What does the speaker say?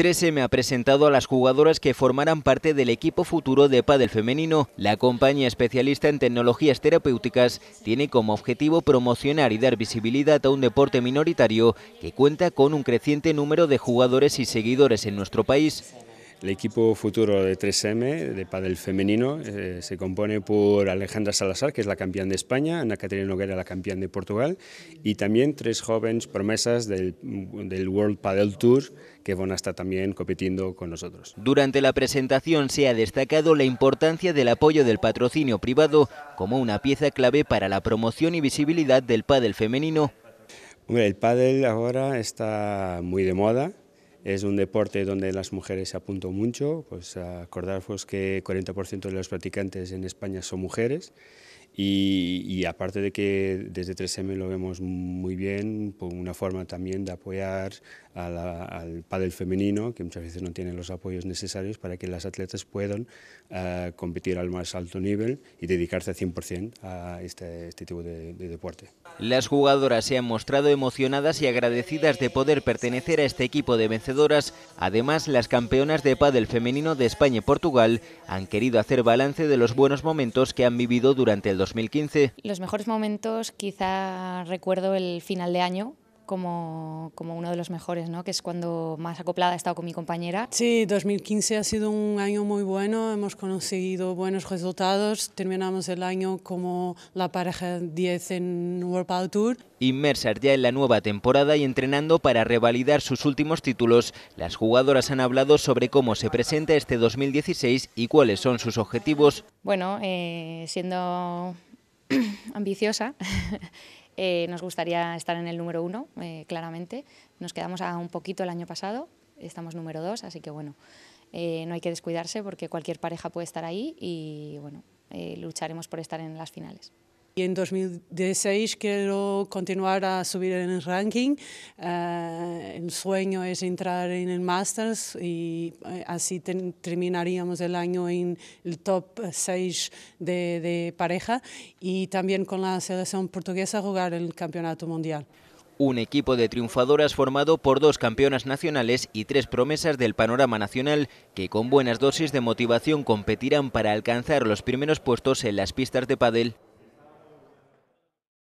13 me ha presentado a las jugadoras que formarán parte del equipo futuro de pádel femenino. La compañía especialista en tecnologías terapéuticas tiene como objetivo promocionar y dar visibilidad a un deporte minoritario que cuenta con un creciente número de jugadores y seguidores en nuestro país. El equipo futuro de 3M, de padel femenino, eh, se compone por Alejandra Salazar, que es la campeona de España, Ana Caterina Noguera, la campeona de Portugal, y también tres jóvenes promesas del, World Padel Tour, que van a estar también compitiendo con nosotros. Durante la presentación se ha destacado la importancia del apoyo del patrocinio privado como una pieza clave para la promoción y visibilidad del pádel femenino. el pádel ahora está muy de moda, es un deporte donde las mujeres se apuntan mucho, pues acordaros que 40% de los practicantes en España son mujeres y, aparte de que desde 3M lo vemos muy bien, por pues una forma también de apoyar al pádel femenino, que muchas veces no tienen los apoyos necesarios para que las atletas puedan ah, competir al más alto nivel y dedicarse al 100% a este, este, tipo de deporte. Las jugadoras se han mostrado emocionadas y agradecidas de poder pertenecer a este equipo de vencedoras. Además, las campeonas de pádel femenino de España y Portugal han querido hacer balance de los buenos momentos que han vivido durante el 2015. Los mejores momentos, quizá recuerdo el final de año, como, como, uno de los mejores, ¿no? que es cuando más acoplada he estado con mi compañera. Sí, 2015 ha sido un año muy bueno, hemos conseguido buenos resultados, terminamos el año como la pareja 10 en World Power Tour. Inmersas ya en la nueva temporada y entrenando para revalidar sus últimos títulos, las jugadoras han hablado sobre cómo se presenta este 2016 y cuáles son sus objetivos. Bueno, eh, siendo ambiciosa. Eh, nos gustaría estar en el número uno, eh, claramente. Nos quedamos a un poquito el año pasado, estamos número dos, así que bueno, eh, no hay que descuidarse porque cualquier pareja puede estar ahí y bueno, lucharemos por estar en las finales. Y en 2016 quiero continuar a subir en el ranking. Eh, el sueño es entrar en el Masters y eh, así terminaríamos el año en el top 6 de, de pareja y también con la selección portuguesa jugar el Campeonato Mundial un equipo de triunfadoras formado por dos campeonas nacionales y tres promesas del panorama nacional que con buenas dosis de motivación competirán para alcanzar los primeros puestos en las pistas de pádel.